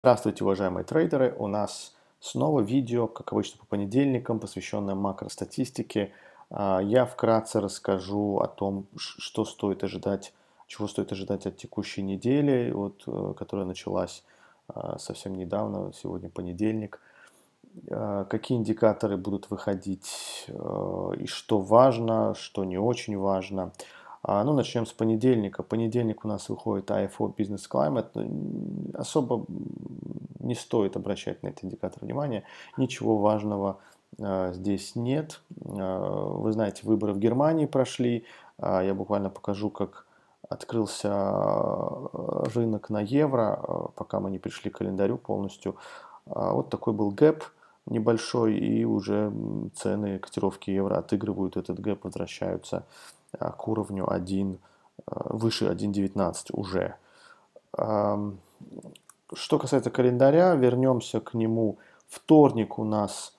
Здравствуйте, уважаемые трейдеры! У нас снова видео, как обычно по понедельникам, посвященное макростатистике. А, я вкратце расскажу о том, что стоит ожидать, чего стоит ожидать от текущей недели, вот, э, которая началась а, совсем недавно, сегодня понедельник. А, какие индикаторы будут выходить э, и что важно, что не очень важно – а, ну, начнем с понедельника. Понедельник у нас выходит IFO Business Climate. Особо не стоит обращать на этот индикатор внимания. Ничего важного э, здесь нет. Э, вы знаете, выборы в Германии прошли. Э, я буквально покажу, как открылся рынок на евро, пока мы не пришли к календарю полностью. Вот такой был гэп небольшой, и уже цены котировки евро отыгрывают этот гэп, возвращаются а, к уровню 1, а, выше 1.19 уже. Что касается календаря, вернемся к нему. Вторник у нас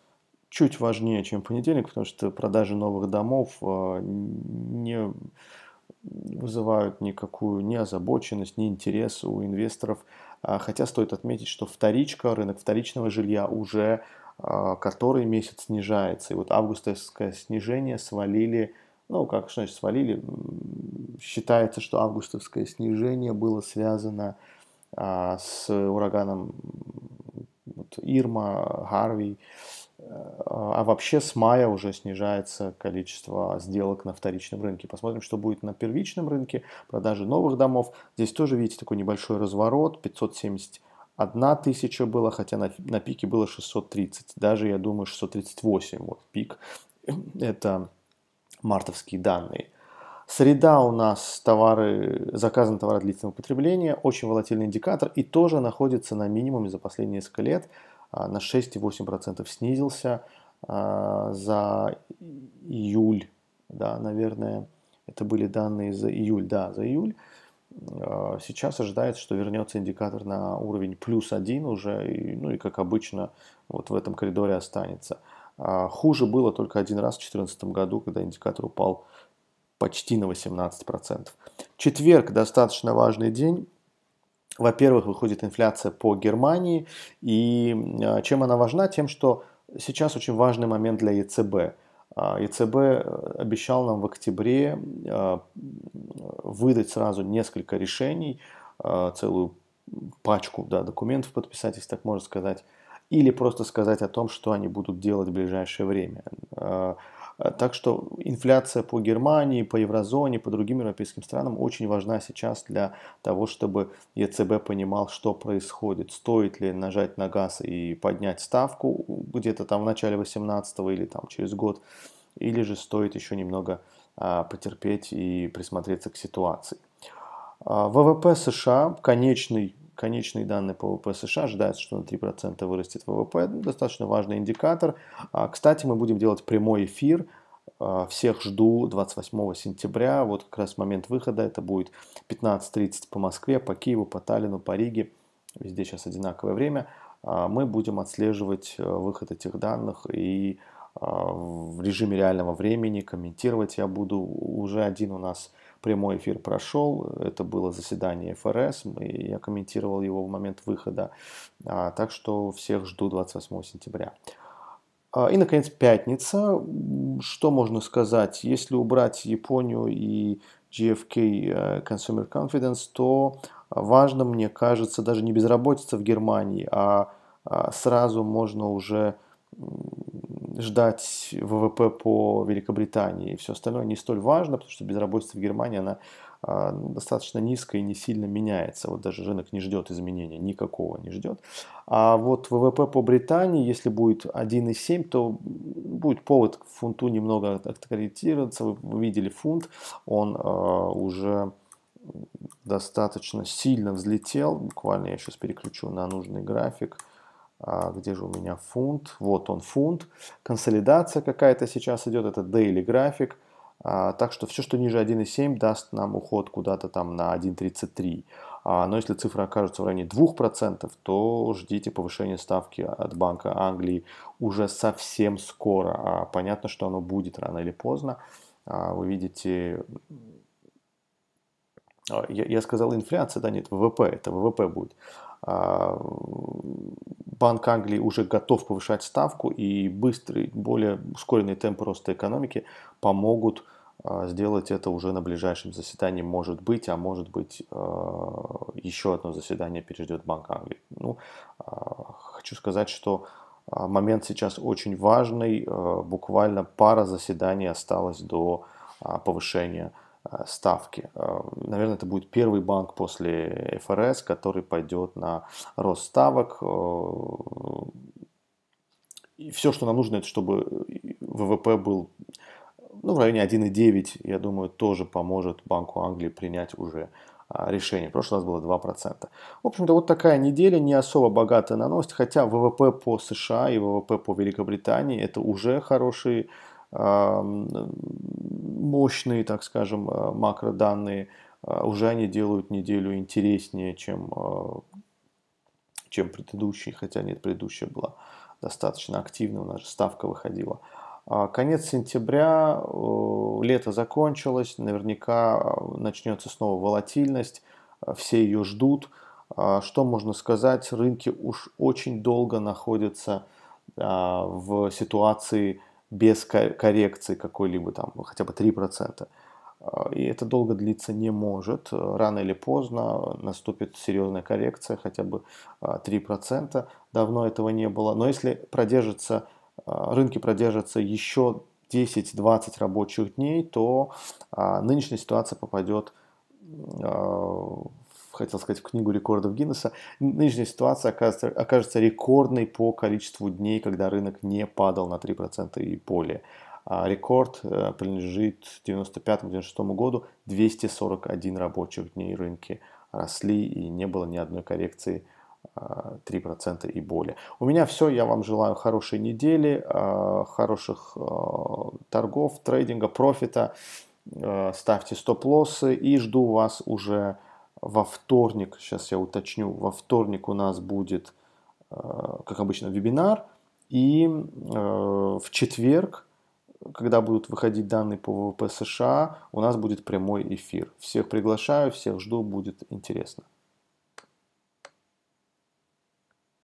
чуть важнее, чем понедельник, потому что продажи новых домов а, не вызывают никакую ни озабоченность, ни интерес у инвесторов. Хотя стоит отметить, что вторичка, рынок вторичного жилья уже который месяц снижается. И вот августовское снижение свалили ну, как что значит свалили, считается, что августовское снижение было связано а, с ураганом вот, Ирма, Гарви, а, а вообще с мая уже снижается количество сделок на вторичном рынке. Посмотрим, что будет на первичном рынке, продажи новых домов. Здесь тоже, видите, такой небольшой разворот, 571 тысяча было, хотя на, на пике было 630, даже, я думаю, 638, вот пик. Это мартовские данные. Среда у нас товары, заказы на товары длительного потребления, очень волатильный индикатор и тоже находится на минимуме за последние несколько лет, а, на 6,8% снизился а, за июль, да, наверное, это были данные за июль, да, за июль. А, сейчас ожидается, что вернется индикатор на уровень плюс 1 уже, ну и как обычно вот в этом коридоре останется. А, хуже было только один раз в 2014 году, когда индикатор упал почти на 18%. Четверг – достаточно важный день. Во-первых, выходит инфляция по Германии. И а, чем она важна? Тем, что сейчас очень важный момент для ЕЦБ. А, ЕЦБ обещал нам в октябре выдать сразу несколько решений, целую пачку да, документов подписать, если так можно сказать, или просто сказать о том, что они будут делать в ближайшее время. А, а, так что инфляция по Германии, по еврозоне, по другим европейским странам очень важна сейчас для того, чтобы ЕЦБ понимал, что происходит. Стоит ли нажать на газ и поднять ставку где-то там в начале 18 или там через год, или же стоит еще немного а, потерпеть и присмотреться к ситуации. ВВП США, конечный конечные данные по ВВП США ожидается, что на 3% вырастет ВВП. Достаточно важный индикатор. А, кстати, мы будем делать прямой эфир. А, всех жду 28 сентября. Вот как раз момент выхода. Это будет 15.30 по Москве, по Киеву, по Таллину, по Риге. Везде сейчас одинаковое время. А, мы будем отслеживать э, выход этих данных и а, в режиме реального времени, комментировать я буду. Уже один у нас прямой эфир прошел, это было заседание ФРС, я комментировал его в момент выхода. А, так что всех жду 28 сентября. А, и, наконец, пятница. Что можно сказать? Если убрать Японию и GFK э, Consumer Confidence, то важно, мне кажется, даже не безработица в Германии, а сразу можно уже ждать ВВП по Великобритании и все остальное не столь важно, потому что безработица в Германии, она а, достаточно низкая и не сильно меняется. Вот даже рынок не ждет изменения, никакого не ждет. А вот ВВП по Британии, если будет 1,7, то будет повод к фунту немного откорректироваться. Вы видели фунт, он а, уже достаточно сильно взлетел. Буквально я сейчас переключу на нужный график. А где же у меня фунт? Вот он фунт. Консолидация какая-то сейчас идет, это daily график. А, так что все, что ниже 1,7 даст нам уход куда-то там на 1,33. А, но если цифра окажется в районе 2%, то ждите повышения ставки от Банка Англии уже совсем скоро. А понятно, что оно будет рано или поздно. А, вы видите, а, я, сказал инфляция, да нет, ВВП, это ВВП будет. А, Банк Англии уже готов повышать ставку, и быстрый, более ускоренный темп роста экономики помогут а, сделать это уже на ближайшем заседании, может быть, а может быть еще одно заседание переждет Банк Англии. Ну, хочу сказать, что момент сейчас очень важный, буквально пара заседаний осталось до повышения Э, ставки. Э, наверное, это будет первый банк после ФРС, который пойдет на рост ставок. Э, и все, что нам нужно, это чтобы ВВП был ну, в районе 1,9, я думаю, тоже поможет Банку Англии принять уже а, решение. В прошлый раз было 2%. В общем-то, вот такая неделя не особо богатая на новости, хотя ВВП по США и ВВП по Великобритании это уже хорошие мощные, так скажем, э, макроданные, э, уже они делают неделю интереснее, чем, э, чем предыдущие, хотя нет, предыдущая была достаточно активной, у нас же ставка выходила. А, конец сентября, лето закончилось, наверняка начнется снова волатильность, все ее ждут. А, что можно сказать, рынки уж очень долго находятся а, в ситуации без коррекции какой-либо там ну, хотя бы 3%. А, и это долго длиться не может. Рано или поздно наступит серьезная коррекция, хотя бы 3%. А, Давно этого не было. Но если продержится, а, рынки продержатся еще 10-20 рабочих дней, то нынешняя ситуация попадет хотел сказать, в книгу рекордов Гиннесса, нынешняя ситуация окажется, окажется рекордной по количеству дней, когда рынок не падал на 3% и более. А рекорд э, принадлежит 95-96 году, 241 рабочих дней рынки росли и не было ни одной коррекции 3% а, и более. У меня все, я вам желаю хорошей недели, а, хороших а, торгов, трейдинга, профита, э, ставьте стоп-лоссы и жду вас уже во вторник, сейчас я уточню, во вторник у нас будет, э, как обычно, вебинар. И э, в четверг, когда будут выходить данные по ВВП США, у нас будет прямой эфир. Всех приглашаю, всех жду, будет интересно.